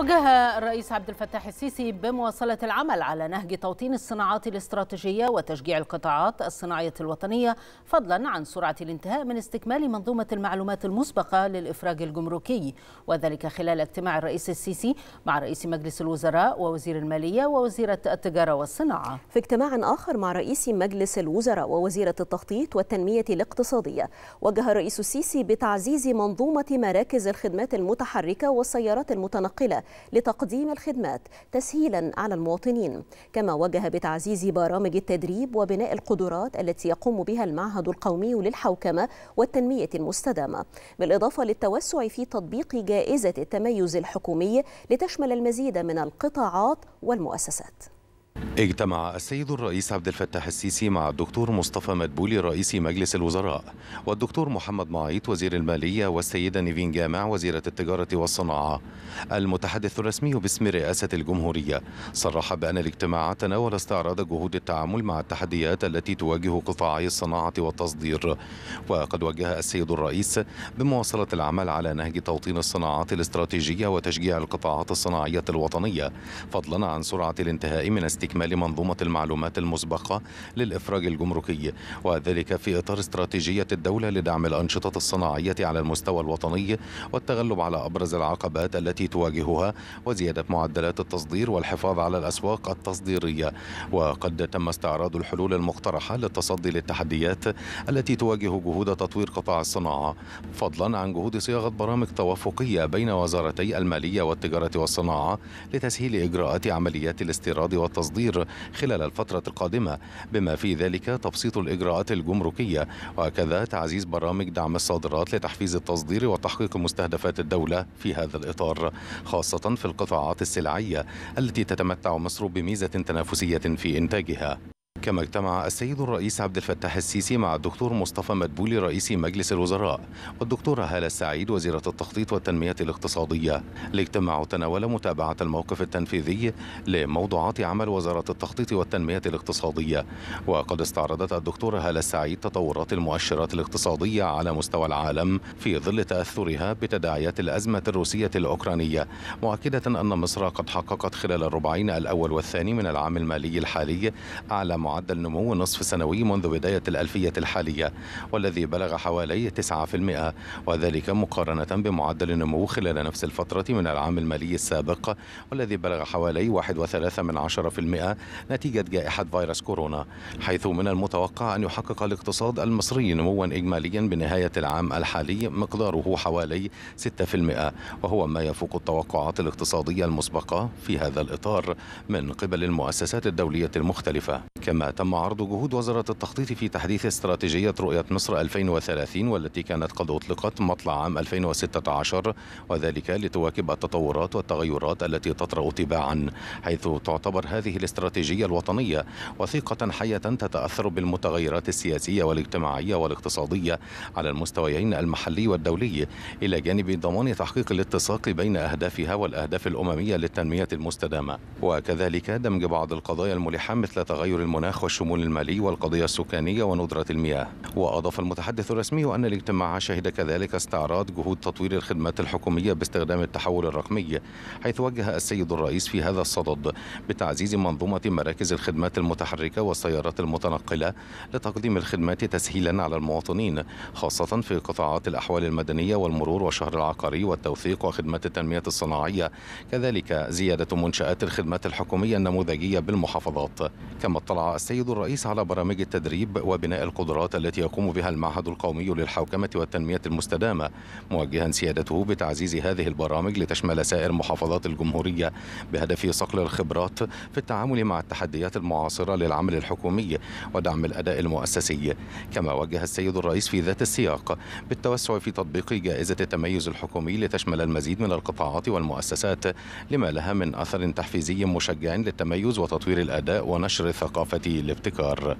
وجه الرئيس عبد الفتاح السيسي بمواصلة العمل على نهج توطين الصناعات الاستراتيجية وتشجيع القطاعات الصناعية الوطنية فضلا عن سرعة الانتهاء من استكمال منظومة المعلومات المسبقة للإفراج الجمركي وذلك خلال اجتماع الرئيس السيسي مع رئيس مجلس الوزراء ووزير المالية ووزيرة التجارة والصناعة في اجتماع آخر مع رئيس مجلس الوزراء ووزيرة التخطيط والتنمية الاقتصادية وجه الرئيس السيسي بتعزيز منظومة مراكز الخدمات المتحركة والسيارات المتنقلة لتقديم الخدمات تسهيلا على المواطنين كما وجه بتعزيز برامج التدريب وبناء القدرات التي يقوم بها المعهد القومي للحوكمة والتنمية المستدامة بالإضافة للتوسع في تطبيق جائزة التميز الحكومي لتشمل المزيد من القطاعات والمؤسسات اجتمع السيد الرئيس عبد الفتاح السيسي مع الدكتور مصطفى مدبولي رئيس مجلس الوزراء والدكتور محمد معيط وزير المالية والسيدة نيفين جامع وزيرة التجارة والصناعة المتحدث الرسمي باسم رئاسة الجمهورية صرح بأن الاجتماع تناول استعراض جهود التعامل مع التحديات التي تواجه قطاعي الصناعة والتصدير وقد وجه السيد الرئيس بمواصلة العمل على نهج توطين الصناعات الاستراتيجية وتشجيع القطاعات الصناعية الوطنية فضلا عن سرعة الانتهاء من استكمال استكمال منظومة المعلومات المسبقة للإفراج الجمركي وذلك في إطار استراتيجية الدولة لدعم الأنشطة الصناعية على المستوى الوطني والتغلب على أبرز العقبات التي تواجهها وزيادة معدلات التصدير والحفاظ على الأسواق التصديرية وقد تم استعراض الحلول المقترحة للتصدي للتحديات التي تواجه جهود تطوير قطاع الصناعة فضلا عن جهود صياغة برامج توافقية بين وزارتي المالية والتجارة والصناعة لتسهيل إجراءات عمليات الاستيراد والتصدير التصدير خلال الفترة القادمة بما في ذلك تبسيط الإجراءات الجمركية وكذا تعزيز برامج دعم الصادرات لتحفيز التصدير وتحقيق مستهدفات الدولة في هذا الإطار خاصة في القطاعات السلعية التي تتمتع مصر بميزة تنافسية في إنتاجها كما اجتمع السيد الرئيس عبد الفتاح السيسي مع الدكتور مصطفى مدبولي رئيس مجلس الوزراء والدكتورة هالة السعيد وزيرة التخطيط والتنمية الاقتصادية الاجتماع تناول متابعة الموقف التنفيذي لموضوعات عمل وزارة التخطيط والتنمية الاقتصادية وقد استعرضت الدكتورة هالة السعيد تطورات المؤشرات الاقتصادية على مستوى العالم في ظل تأثرها بتداعيات الأزمة الروسية الأوكرانية مؤكدة أن مصر قد حققت خلال الربعين الأول والثاني من العام المالي الحالي أعلى معدل نمو نصف سنوي منذ بداية الألفية الحالية والذي بلغ حوالي 9% وذلك مقارنة بمعدل النمو خلال نفس الفترة من العام المالي السابق والذي بلغ حوالي 1.3% من نتيجة جائحة فيروس كورونا حيث من المتوقع أن يحقق الاقتصاد المصري نموا إجماليا بنهاية العام الحالي مقداره حوالي 6% وهو ما يفوق التوقعات الاقتصادية المسبقة في هذا الإطار من قبل المؤسسات الدولية المختلفة كما كما تم عرض جهود وزارة التخطيط في تحديث استراتيجية رؤية مصر 2030 والتي كانت قد أطلقت مطلع عام 2016 وذلك لتواكب التطورات والتغيرات التي تطرأ تباعا حيث تعتبر هذه الاستراتيجية الوطنية وثيقة حية تتأثر بالمتغيرات السياسية والاجتماعية والاقتصادية على المستويين المحلي والدولي إلى جانب ضمان تحقيق الاتساق بين أهدافها والأهداف الأممية للتنمية المستدامة وكذلك دمج بعض القضايا الملحة مثل تغير المناخ المناخ والشمول المالي والقضية السكانية وندرة المياه وأضاف المتحدث الرسمي أن الاجتماع شهد كذلك استعراض جهود تطوير الخدمات الحكومية باستخدام التحول الرقمي حيث وجه السيد الرئيس في هذا الصدد بتعزيز منظومة مراكز الخدمات المتحركة والسيارات المتنقلة لتقديم الخدمات تسهيلا على المواطنين خاصة في قطاعات الأحوال المدنية والمرور والشهر العقاري والتوثيق وخدمات التنمية الصناعية كذلك زيادة منشآت الخدمات الحكومية النموذجية بالمحافظات كما اطلع السيد الرئيس على برامج التدريب وبناء القدرات التي يقوم بها المعهد القومي للحوكمة والتنمية المستدامة موجها سيادته بتعزيز هذه البرامج لتشمل سائر محافظات الجمهورية بهدف صقل الخبرات في التعامل مع التحديات المعاصرة للعمل الحكومي ودعم الأداء المؤسسي كما وجه السيد الرئيس في ذات السياق بالتوسع في تطبيق جائزة التميز الحكومي لتشمل المزيد من القطاعات والمؤسسات لما لها من أثر تحفيزي مشجع للتميز وتطوير الأداء ونشر الثقافة في الابتكار